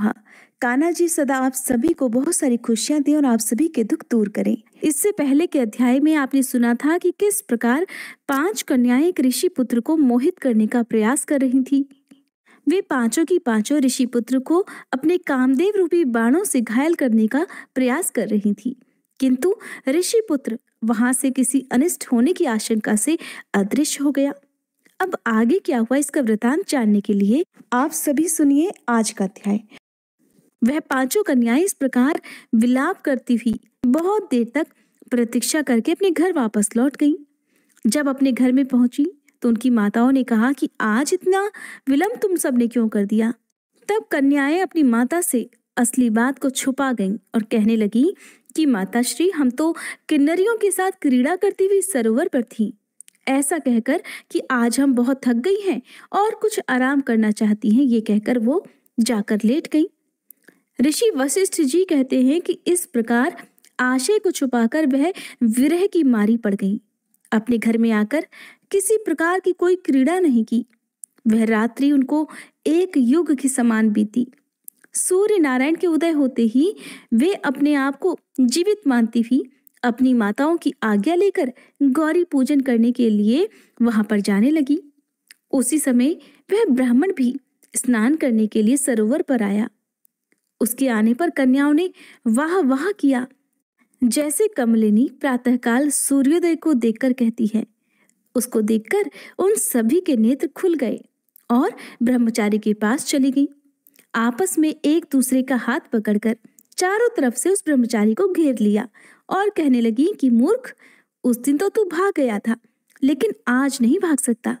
ब्रह्मा कान्हा जी सदा आप सभी को बहुत सारी खुशियां दें और आप सभी के दुख दूर करें इससे पहले के अध्याय में आपने सुना था कि किस प्रकार पांच कन्याएं एक ऋषि पुत्र को मोहित करने का प्रयास कर रही थी वे पांचों की पांचों ऋषि पुत्र को अपने कामदेव रूपी बाणों से घायल करने का प्रयास कर रही थी किंतु ऋषि पुत्र वहां से किसी अनिष्ट होने की आशंका से अदृश्य हो गया अब आगे क्या हुआ इसका वृतांत जानने के लिए आप सभी सुनिए आज का अध्याय वह पांचों कन्याएं इस प्रकार विलाप करती हुई बहुत देर तक प्रतीक्षा करके अपने घर वापस लौट गई जब अपने घर में पहुंची तो उनकी माताओं ने कहा कि आज इतना विलंब तुम सब ने क्यों कर दिया तब कन्याएं अपनी माता से असली बात को छुपा गईं और कहने लगी कि माता श्री हम तो किन्नरियों के साथ क्रीड़ा करती हुई सरोवर पर थी ऐसा कहकर कि आज हम बहुत थक गई हैं और कुछ आराम करना चाहती हैं ये कहकर वो जाकर लेट गईं ऋषि वशिष्ठ जी कहते हैं कि इस प्रकार आशय को छुपाकर वह विरह की मारी पड़ गई अपने घर में आकर किसी प्रकार की कोई क्रीड़ा नहीं की वह रात्रि उनको एक युग के समान बीती सूर्य नारायण के उदय होते ही वे अपने आप को जीवित मानती हुई अपनी माताओं की आज्ञा लेकर गौरी पूजन करने के लिए वहां पर जाने लगी उसी समय वह ब्राह्मण भी स्नान करने के लिए सरोवर पर आया उसके आने पर कन्याओं ने वाह वाह किया जैसे कमलिनी प्रातःकाल सूर्योदय को देखकर कहती है उसको देखकर उन सभी के नेत्र खुल गए और ब्रह्मचारी के पास चली गई आपस में एक दूसरे का हाथ पकड़कर चारों तरफ से उस ब्रह्मचारी को घेर लिया और कहने लगी कि मूर्ख उस दिन तो तू भाग गया था लेकिन आज नहीं भाग सकता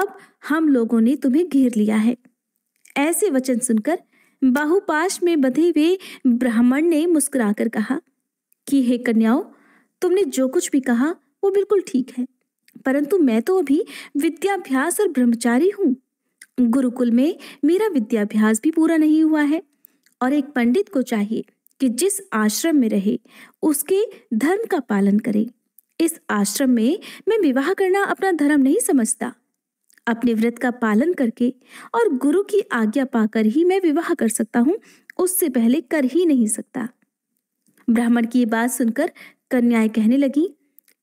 अब हम लोगों ने तुम्हें घेर लिया है ऐसे वचन सुनकर बाहुपाश में बधे हुए ब्राह्मण ने मुस्कुराकर कहा कि हे कन्याओं तुमने जो कुछ भी कहा वो बिल्कुल ठीक है परंतु मैं तो अभी विद्याभ्यास और ब्रह्मचारी हूँ गुरुकुल में मेरा विद्याभ्यास भी पूरा नहीं हुआ है और एक पंडित को चाहिए कि जिस आश्रम में रहे उसके धर्म का पालन करे इस आश्रम में मैं विवाह करना अपना धर्म नहीं समझता अपने व्रत का पालन करके और गुरु की आज्ञा पाकर ही मैं विवाह कर सकता हूँ उससे पहले कर ही नहीं सकता ब्राह्मण की ये बात सुनकर कन्याएं कहने लगी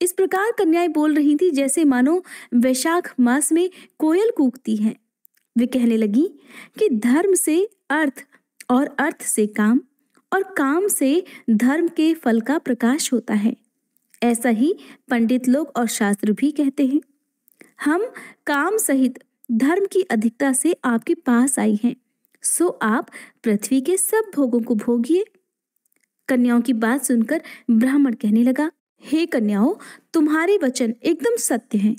इस प्रकार कन्याएं बोल रही थी जैसे मानो वैशाख मास में कोयल कूकती हैं वे कहने लगी कि धर्म से अर्थ और अर्थ से काम और काम से धर्म के फल का प्रकाश होता है ऐसा ही पंडित लोग और शास्त्र भी कहते हैं हम काम सहित धर्म की अधिकता से आपके पास आई हैं सो आप पृथ्वी के सब भोगों को भोगिए कन्याओं की बात सुनकर ब्राह्मण कहने लगा हे कन्याओं तुम्हारे वचन एकदम सत्य हैं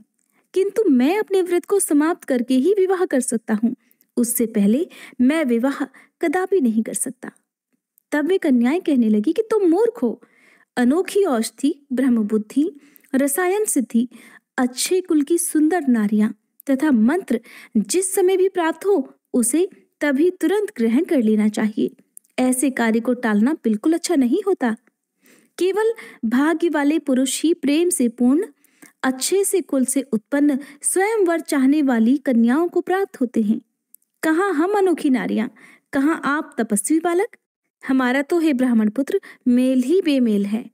किंतु मैं अपने व्रत को समाप्त करके ही विवाह कर सकता हूँ उससे पहले मैं विवाह कदापि नहीं कर सकता तब वे कन्याएं कहने लगी कि तुम मूर्ख हो अनोखी औषधि ब्रह्म बुद्धि रसायन सिद्धि अच्छे कुल की सुंदर नारियां तथा मंत्र जिस समय भी प्राप्त हो उसे तभी तुरंत ग्रहण कर लेना चाहिए ऐसे कार्य को टालना बिल्कुल अच्छा नहीं होता केवल भाग्य वाले पुरुष ही प्रेम से पूर्ण अच्छे से कुल से उत्पन्न स्वयं वर चाहने वाली कन्याओं को प्राप्त होते हैं कहा हम अनोखी नारियां कहा आप तपस्वी बालक हमारा तो है ब्राह्मण पुत्र मेल ही बेमेल है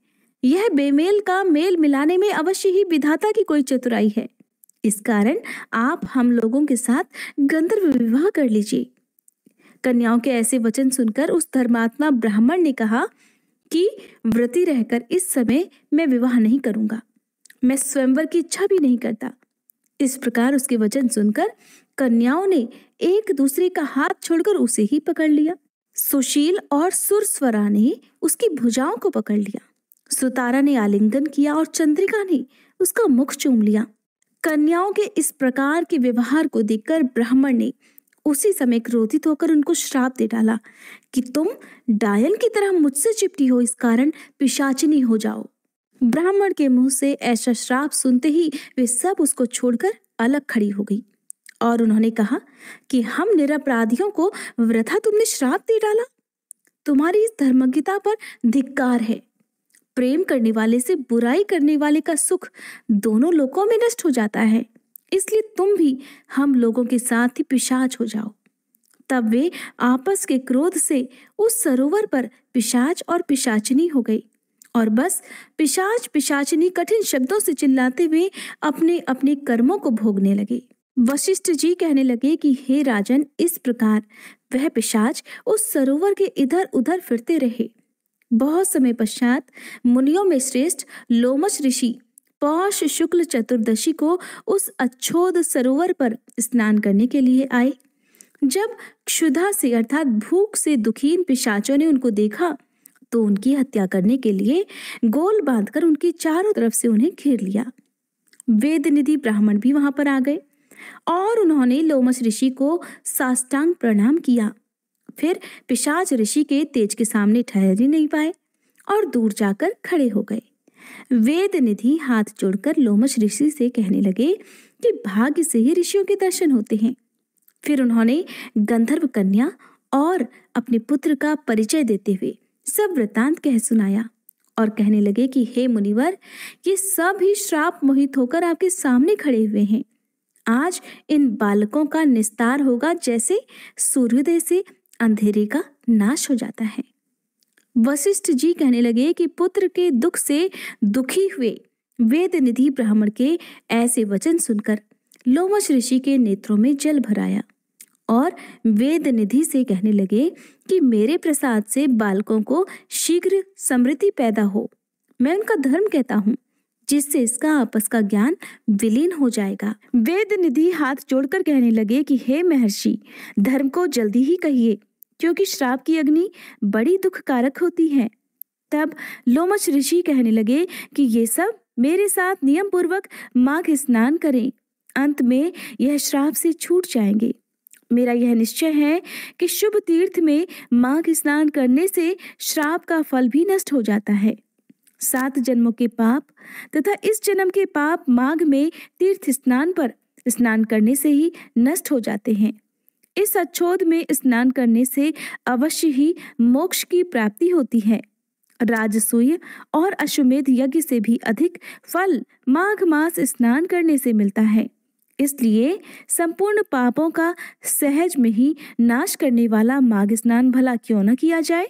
यह बेमेल का मेल मिलाने में अवश्य ही विधाता की कोई चतुराई है इस कारण आप हम लोगों के साथ गंधर्व विवाह कर लीजिए कन्याओं के ऐसे वचन सुनकर उस धर्मात्मा ब्राह्मण ने कहा कि व्रती रहकर इस समय मैं विवाह नहीं करूंगा मैं स्वयंवर की इच्छा भी नहीं करता इस प्रकार उसके वचन सुनकर कन्याओं ने एक दूसरे का हाथ छोड़कर उसे ही पकड़ लिया सुशील और सुरस्वरा ने उसकी भुजाओं को पकड़ लिया सुतारा ने आलिंगन किया और चंद्रिका ने उसका मुख चूम लिया कन्याओं के इस प्रकार के व्यवहार को देखकर ब्राह्मण ने उसी समय क्रोधित होकर उनको श्राप दे डाला कि तुम डायन की तरह मुझसे चिपटी हो इस कारण पिशाचिनी हो जाओ ब्राह्मण के मुंह से ऐसा श्राप सुनते ही वे सब उसको छोड़कर अलग खड़ी हो गई और उन्होंने कहा कि हम निरपराधियों को वृथा तुमने श्राप दे डाला तुम्हारी इस धर्मज्ञता पर धिक्कार है प्रेम करने वाले से बुराई करने वाले का सुख दोनों लोगों में नष्ट हो जाता है इसलिए तुम भी हम लोगों के साथ ही पिशाच हो जाओ तब वे आपस के क्रोध से उस सरोवर पर पिशाच और पिशाचनी हो गई और बस पिशाच पिशाचनी कठिन शब्दों से चिल्लाते हुए अपने अपने कर्मों को भोगने लगे वशिष्ठ जी कहने लगे कि हे राजन इस प्रकार वह पिशाच उस सरोवर के इधर उधर फिरते रहे बहुत समय पश्चात मुनियों में श्रेष्ठ लोमच ऋषि पौष शुक्ल चतुर्दशी को उस अच्छोद सरोवर पर स्नान करने के लिए आए जब क्षुधा से अर्थात भूख से दुखीन पिशाचों ने उनको देखा तो उनकी हत्या करने के लिए गोल बांधकर उनकी चारों तरफ से उन्हें घेर लिया वेद निधि ब्राह्मण भी वहां पर आ गए और उन्होंने लोमस ऋषि को साष्टांग प्रणाम किया फिर पिशाच ऋषि के तेज के सामने ठहर ही नहीं पाए और दूर जाकर खड़े हो गए वेद निधि हाथ जोड़कर लोमश ऋषि से कहने लगे कि भाग्य से ही ऋषियों के दर्शन होते हैं फिर उन्होंने गंधर्व कन्या और अपने पुत्र का परिचय देते हुए सब वृतांत कह सुनाया और कहने लगे कि हे मुनिवर ये सब ही श्राप मोहित होकर आपके सामने खड़े हुए हैं आज इन बालकों का निस्तार होगा जैसे सूर्योदय से अंधेरे का नाश हो जाता है वशिष्ठ जी कहने लगे कि पुत्र के दुख से दुखी हुए वेद निधि ब्राह्मण के ऐसे वचन सुनकर लोमश ऋषि के नेत्रों में जल भराया और वेद निधि से कहने लगे कि मेरे प्रसाद से बालकों को शीघ्र समृद्धि पैदा हो मैं उनका धर्म कहता हूँ जिससे इसका आपस का ज्ञान विलीन हो जाएगा वेद निधि हाथ जोड़कर कहने लगे कि हे महर्षि धर्म को जल्दी ही कहिए क्योंकि श्राप की अग्नि बड़ी दुख कारक होती है तब लोमच ऋषि कहने लगे कि ये सब मेरे साथ नियम पूर्वक माघ स्नान करें अंत में यह श्राप से छूट जाएंगे मेरा यह निश्चय है कि शुभ तीर्थ में माघ स्नान करने से श्राप का फल भी नष्ट हो जाता है सात जन्मों के पाप तथा इस जन्म के पाप माघ में तीर्थ स्नान पर स्नान करने से ही नष्ट हो जाते हैं इस अच्छोद में स्नान करने से अवश्य ही मोक्ष की प्राप्ति होती है राजसूय और अश्वमेध यज्ञ से भी अधिक फल माघ मास स्नान करने से मिलता है इसलिए संपूर्ण पापों का सहज में ही नाश करने वाला माघ स्नान भला क्यों न किया जाए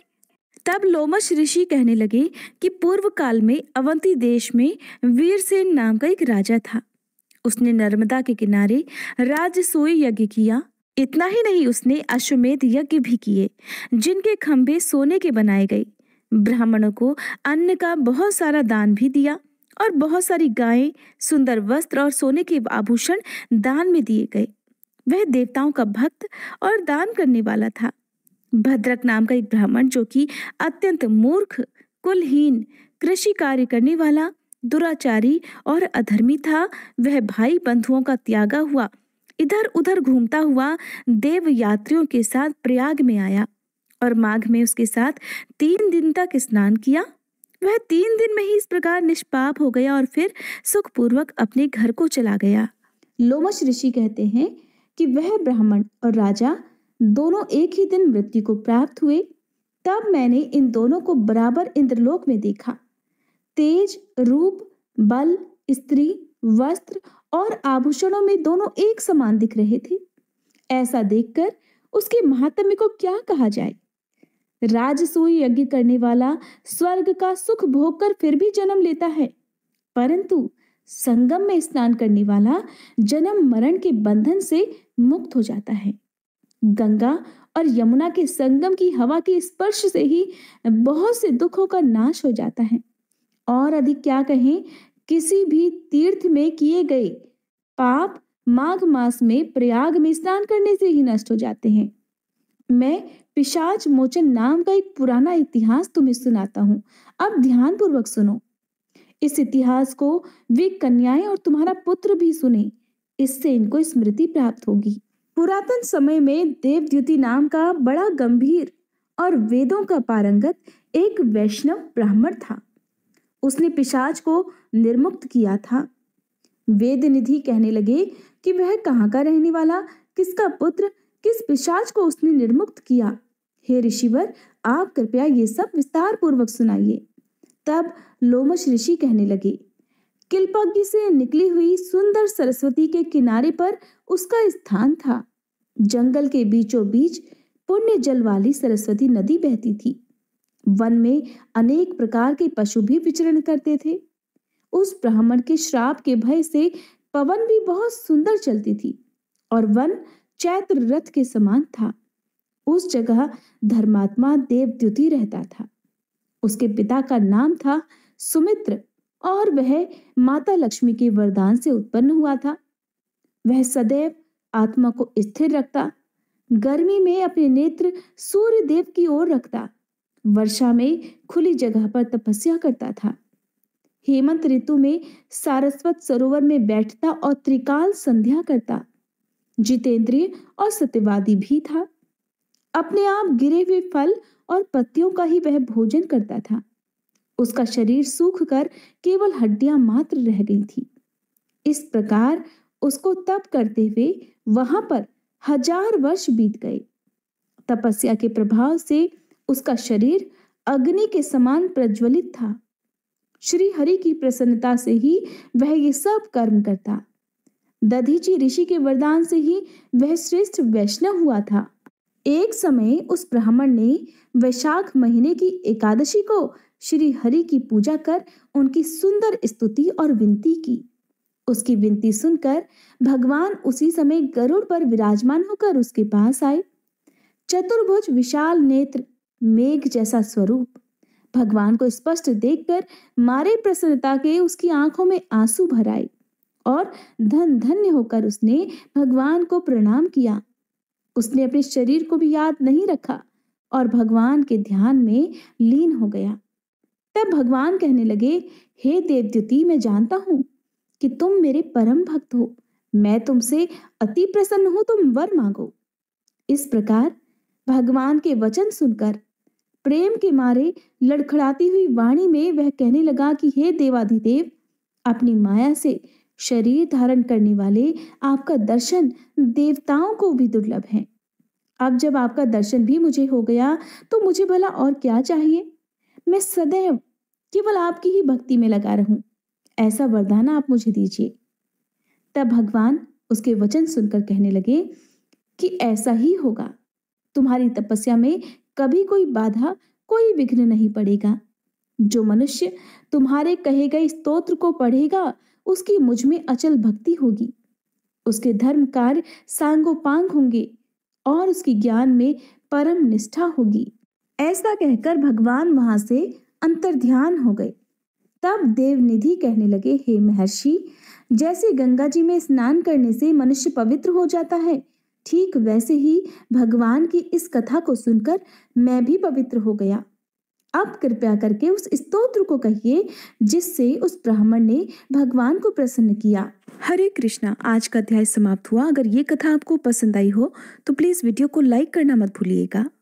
तब लोमश ऋषि कहने लगे कि पूर्व काल में अवंती देश में वीरसेन नाम का एक राजा था उसने नर्मदा के किनारे राजसूय यज्ञ किया इतना ही नहीं उसने अश्वमेध यज्ञ भी किए जिनके खंभे सोने के बनाए गए ब्राह्मणों को अन्न का बहुत सारा दान भी दिया और बहुत सारी गायें सुंदर वस्त्र और सोने के आभूषण दान में दिए गए वह देवताओं का भक्त और दान करने वाला था भद्रक नाम का एक ब्राह्मण जो कि अत्यंत मूर्ख कुलहीन कृषि कार्य करने वाला दुराचारी और अधर्मी था वह भाई बंधुओं का त्यागा हुआ इधर उधर घूमता हुआ देव यात्रियों के साथ प्रयाग में आया और माघ में उसके साथ तीन दिन तक स्नान किया वह तीन दिन में ही इस प्रकार निष्पाप हो गया और फिर सुखपूर्वक अपने घर को चला गया लोमश ऋषि कहते हैं कि वह ब्राह्मण और राजा दोनों एक ही दिन मृत्यु को प्राप्त हुए तब मैंने इन दोनों को बराबर इंद्रलोक में देखा तेज रूप बल स्त्री वस्त्र और आभूषणों में दोनों एक समान दिख रहे थे ऐसा देखकर उसके महात्म्य को क्या कहा जाए राजसूय यज्ञ करने वाला स्वर्ग का सुख भोगकर फिर भी जन्म लेता है परंतु संगम में स्नान करने वाला जन्म मरण के बंधन से मुक्त हो जाता है गंगा और यमुना के संगम की हवा के स्पर्श से ही बहुत से दुखों का नाश हो जाता है और अधिक क्या कहें किसी भी तीर्थ में किए गए पाप माघ मास में प्रयाग में स्नान करने से ही नष्ट हो जाते हैं मैं पिशाच मोचन नाम का एक पुराना इतिहास तुम्हें सुनाता हूँ अब ध्यान पूर्वक सुनो इस इतिहास को वे कन्याएं और तुम्हारा पुत्र भी सुने इससे इनको स्मृति प्राप्त होगी पुरातन समय में देवद्युति नाम का बड़ा गंभीर और वेदों का पारंगत एक वैष्णव ब्राह्मण था उसने पिशाच को निर्मुक्त किया था वेद निधि कहने लगे कि वह कहाँ का रहने वाला किसका पुत्र किस पिशाच को उसने निर्मुक्त किया हे ऋषिवर आप कृपया ये सब विस्तार पूर्वक सुनाइए तब लोमश ऋषि कहने लगे किलपज्ञ से निकली हुई सुंदर सरस्वती के किनारे पर उसका स्थान था जंगल के बीचों बीच पुण्य जल वाली सरस्वती नदी बहती थी वन में अनेक प्रकार के पशु भी विचरण करते थे उस ब्राह्मण के श्राप के भय से पवन भी बहुत सुंदर चलती थी और वन चैत्र रथ के समान था उस जगह धर्मात्मा देवद्युति रहता था उसके पिता का नाम था सुमित्र और वह माता लक्ष्मी के वरदान से उत्पन्न हुआ था वह सदैव आत्मा को स्थिर रखता गर्मी में अपने नेत्र सूर्य देव की ओर रखता वर्षा में खुली जगह पर तपस्या करता था हेमंत ऋतु में सारस्वत सरोवर में बैठता और त्रिकाल संध्या करता जितेंद्रिय और सत्यवादी भी था अपने आप गिरे हुए फल और पत्तियों का ही वह भोजन करता था उसका शरीर सूख कर केवल हड्डियां मात्र रह गई थी इस प्रकार उसको तप करते हुए वहां पर हजार वर्ष बीत गए तपस्या के प्रभाव से उसका शरीर अग्नि के समान प्रज्वलित था श्री हरि की प्रसन्नता से ही वह ये सब कर्म करता दधीची ऋषि के वरदान से ही वह श्रेष्ठ वैष्णव हुआ था एक समय उस ब्राह्मण ने वैशाख महीने की एकादशी को श्री हरि की पूजा कर उनकी सुंदर स्तुति और विनती की उसकी विनती सुनकर भगवान उसी समय गरुड़ पर विराजमान होकर उसके पास आए चतुर्भुज विशाल नेत्र मेघ जैसा स्वरूप भगवान को स्पष्ट देखकर मारे प्रसन्नता के उसकी आंखों में आंसू भर आए और धन धन्य होकर उसने भगवान को प्रणाम किया उसने अपने शरीर को भी याद नहीं रखा और भगवान के ध्यान में लीन हो गया तब भगवान कहने लगे हे देवद्युति मैं जानता हूं कि तुम मेरे परम भक्त हो मैं तुमसे अति प्रसन्न हूं तुम वर मांगो इस प्रकार भगवान के वचन सुनकर प्रेम के मारे लड़खड़ाती हुई वाणी में वह कहने लगा कि हे देवाधिदेव अपनी माया से शरीर धारण करने वाले आपका दर्शन देवताओं को भी दुर्लभ है अब जब आपका दर्शन भी मुझे हो गया तो मुझे भला और क्या चाहिए मैं सदैव केवल आपकी ही भक्ति में लगा रहूं ऐसा वरदान आप मुझे दीजिए तब भगवान उसके वचन सुनकर कहने लगे कि ऐसा ही होगा तुम्हारी तपस्या में कभी कोई बाधा कोई विघ्न नहीं पड़ेगा जो मनुष्य तुम्हारे कहे गए स्तोत्र को पढ़ेगा उसकी मुझ में अचल भक्ति होगी उसके धर्म कार्य सांगोपांग होंगे और उसकी ज्ञान में परम निष्ठा होगी ऐसा कहकर भगवान वहां से अंतर ध्यान हो गए तब देवनिधि कहने लगे हे महर्षि जैसे गंगा जी में स्नान करने से मनुष्य पवित्र हो जाता है ठीक वैसे ही भगवान की इस कथा को सुनकर मैं भी पवित्र हो गया अब कृपया करके उस स्तोत्र को कहिए जिससे उस ब्राह्मण ने भगवान को प्रसन्न किया हरे कृष्णा आज का अध्याय समाप्त हुआ अगर ये कथा आपको पसंद आई हो तो प्लीज़ वीडियो को लाइक करना मत भूलिएगा